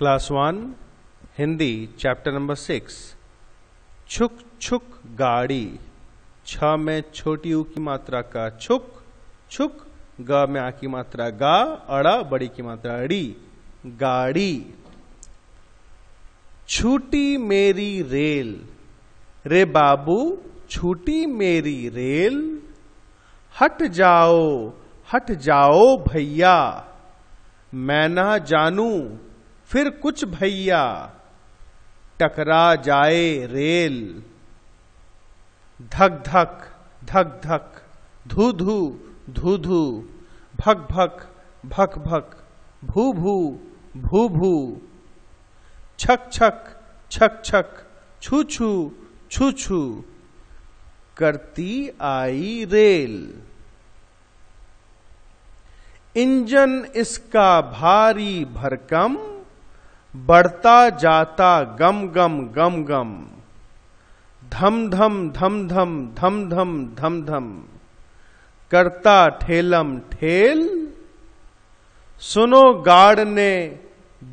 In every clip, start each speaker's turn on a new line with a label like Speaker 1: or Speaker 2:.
Speaker 1: class one Hindi chapter number six छुक छुक गाड़ी छ में छोटी ऊ की मात्रा का छुक छुक ग में आ की मात्रा गा अड़ा बड़ी की मात्रा अड़ी गाड़ी छूटी मेरी रेल रे बाबू छूटी मेरी रेल हट जाओ हट जाओ भैया मैं ना जानू फिर कुछ भैया टकरा जाए रेल धक धक धक धक धू धू धू धू भक भक भक भक भू भू भू भू छक छक छक छक छू छू छू छू करती आई रेल इंजन इसका भारी भरकम बढ़ता जाता गम गम गम गम धम धम धम धम धम धम धम धम करता ठेलम ठेल सुनो गार्ड ने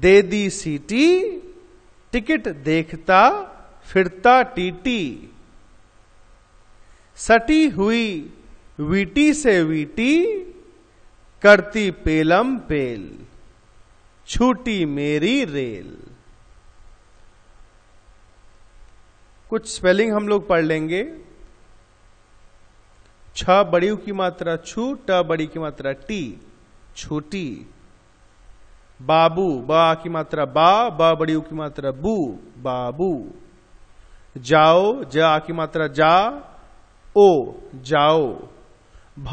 Speaker 1: दे दी सीटी टिकट देखता फिरता टीटी सटी हुई वीटी से वीटी करती पेलम पेल छूटी मेरी रेल कुछ स्पेलिंग हम लोग पढ़ लेंगे छ बड़ी की मात्रा छू ट बड़ी की मात्रा टी छूटी बाबू बा की मात्रा बा बा बड़ी की मात्रा बू बाबू जाओ जा की मात्रा जा ओ जाओ भ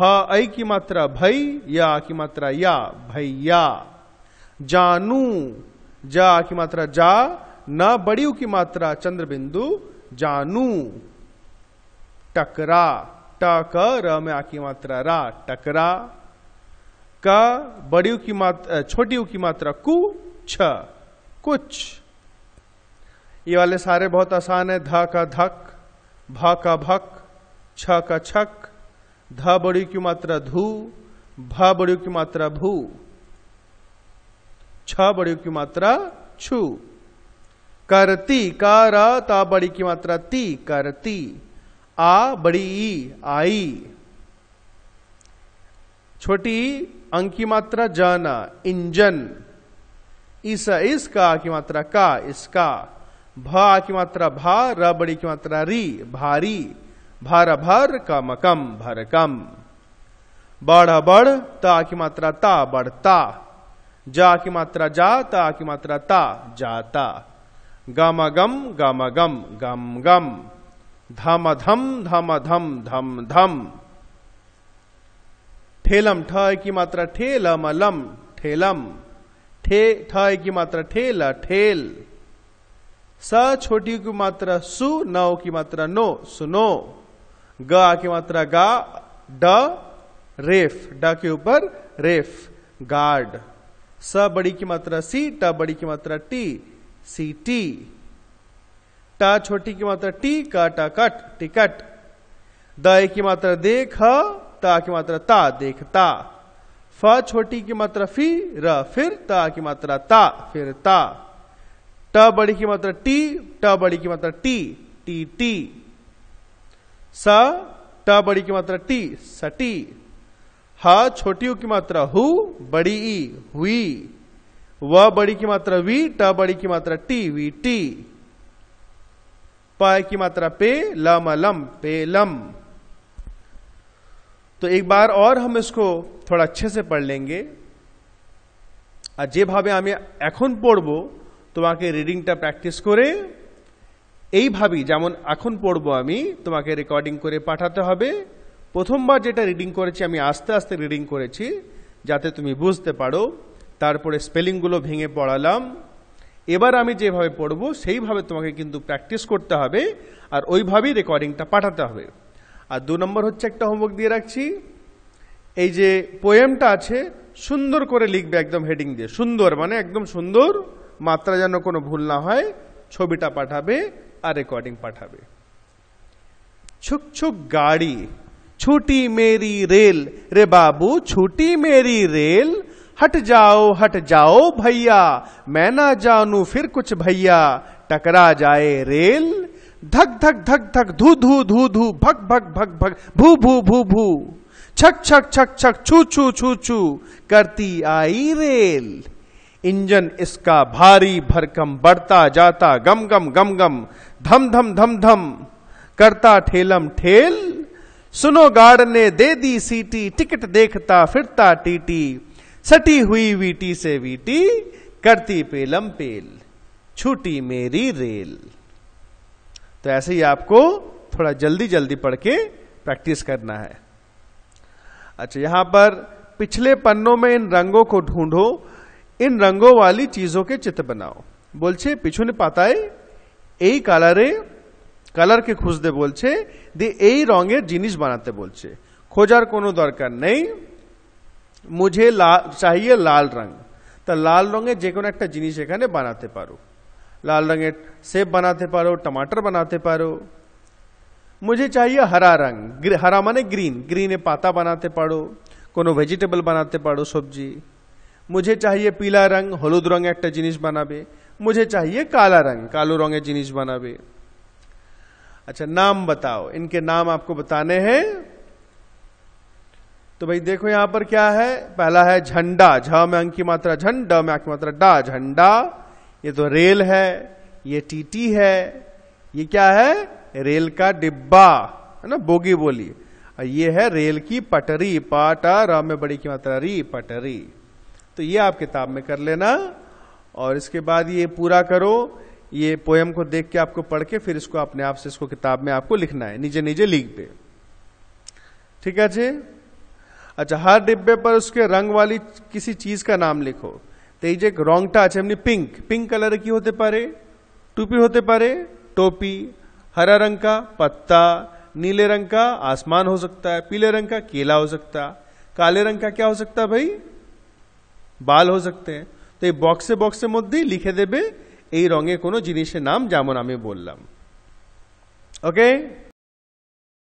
Speaker 1: की मात्रा भई या की मात्रा या भैया जानू जा की मात्रा जा न बड़ियों की मात्रा चंद्र बिंदु जानू टकरा टक र में आ की मात्रा रा टकरा क बड़ी की मात्रा छोटी की मात्रा कु छ कुछ ये वाले सारे बहुत आसान है ध का धक भ का भक छ का छक ध बड़ी की मात्रा धू भ बड़ी की मात्रा भू छ बड़ी की मात्रा छु करती कारा ता बड़ी की मात्रा ती करती आ बड़ी ई आई छोटी अंक की मात्रा जाना इंजन इस इसका की मात्रा का इसका भा की मात्रा भा र बड़ी की मात्रा री भारी भार भर कम कम भर कम बढ़ बढ़ ता की मात्रा ता बढ़ता जा की मात्रा जा ता की मात्रा ता जाता गम गम गम गम गम गम धम धम धम धम धम धम ठेलम ठ की मात्रा ठेलम मलम ठेलम ठे ठ की मात्रा ठेल ठेल स छोटी की मात्रा सु नौ की मात्रा नो सुनो ग की मात्रा गा ड रेफ ड के ऊपर रेफ गार्ड स बड़ी की मात्रा सी ट बड़ी की मात्रा टी सी टी टा छोटी की मात्रा टी का ट कट टिकट दय की मात्रा देख ता की मात्रा ता देखता फ छोटी की मात्रा फी र फिर ता की मात्रा ता फिर ता ट बड़ी की मात्रा टी ट बड़ी की मात्रा टी टी टी स ट बड़ी की मात्रा टी सटी ह छोटी की मात्रा हु बड़ी ई हुई व बड़ी की मात्रा वी ट बड़ी की मात्रा टी वी टी प की मात्रा पे लम लम पे लम तो एक बार और हम इसको थोड़ा अच्छे से पढ़ लेंगे जे भावे हमें एखन पढ़ब तुम्हें রিডিংটা প্র্যাকটিস করে कर যেমন এখন পড়ব আমি তোমাকে রেকর্ডিং প্রথমবার যেটা রিডিং করেছি আমি আস্তে আস্তে রিডিং করেছি যাতে তুমি বুঝতে পারো তারপরে স্পেলিংগুলো ভেঙে পড়ালাম এবার আমি যেভাবে পড়বো সেইভাবে তোমাকে কিন্তু প্র্যাকটিস করতে হবে আর ওইভাবেই রেকর্ডিংটা পাঠাতে হবে আর দু নম্বর হচ্ছে একটা হোমওয়ার্ক দিয়ে রাখছি এই যে পোয়েমটা আছে সুন্দর করে লিখবে একদম হেডিং দিয়ে সুন্দর মানে একদম সুন্দর মাত্রা যেন কোনো ভুল না হয় ছবিটা পাঠাবে আর রেকর্ডিং পাঠাবে ছুক ছুক গাড়ি छूटी मेरी रेल रे बाबू छूटी मेरी रेल हट जाओ हट जाओ भैया मैं ना जानू फिर कुछ भैया टकरा जाए रेल धक धक धक धक धू धू धू धू भक भक भक भक भू भू भू भू छक छक छक छक छू छू छू छू करती आई रेल इंजन इसका भारी भरकम बढ़ता जाता गम गम गम गम धम धम धम धम करता ठेलम ठेल सुनो गार्ड ने दे दी सीटी टिकट देखता फिरता टीटी सटी हुई वीटी से वीटी करती पेलम पेल छूटी मेरी रेल तो ऐसे ही आपको थोड़ा जल्दी जल्दी पढ़ के प्रैक्टिस करना है अच्छा यहां पर पिछले पन्नों में इन रंगों को ढूंढो इन रंगों वाली चीजों के चित्र बनाओ पिछुन पाताए यही काला रे কালারকে খুঁজতে বলছে দিয়ে এই রঙের জিনিস বানাতে বলছে খোঁজার কোনো দরকার নেই মুঝে লাল চাহিয়ে লাল রং তা লাল রঙের যে কোনো একটা জিনিস এখানে বানাতে পারো লাল রঙের সেব বানাতে পারো টমাটার বানাতে পারো মুঝে চাহিয়ে হরা রং হারা মানে গ্রিন গ্রিনে পাতা বানাতে পারো কোনো ভেজিটেবল বানাতে পারো সবজি মুঝে চাহিয়ে পিলা রং হলুদ রঙের একটা জিনিস বানাবে মুঝে চাহিয়ে কালা রং কালো রঙের জিনিস বানাবে अच्छा नाम बताओ इनके नाम आपको बताने हैं तो भाई देखो यहां पर क्या है पहला है झंडा झ में अंक की मात्रा झंड में अंक की मात्रा डा झंडा ये तो रेल है ये टीटी है ये क्या है रेल का डिब्बा है ना बोगी बोली और ये है रेल की पटरी पाटा र में बड़ी की मात्रा री पटरी तो ये आप किताब में कर लेना और इसके बाद ये पूरा करो ये पोएम को देख के आपको पढ़ के फिर इसको अपने आप से इसको किताब में आपको लिखना है नीचे नीचे लीग पे ठीक है जी अच्छा हर डिब्बे पर उसके रंग वाली किसी चीज का नाम लिखो तेजे रंगटा আছে पिंक पिंक कलर की होते হতে टूपी होते হতে टोपी हरा रंग का पत्ता नीले रंग का आसमान हो सकता है पीले रंग का केला हो सकता है काले रंग का क्या हो सकता है भाई बाल हो सकते हैं तो ये बॉक्से से मुद्दे लिखे দেবে এই রঙে কোনো জিনিসের নাম যেমন আমি বললাম ওকে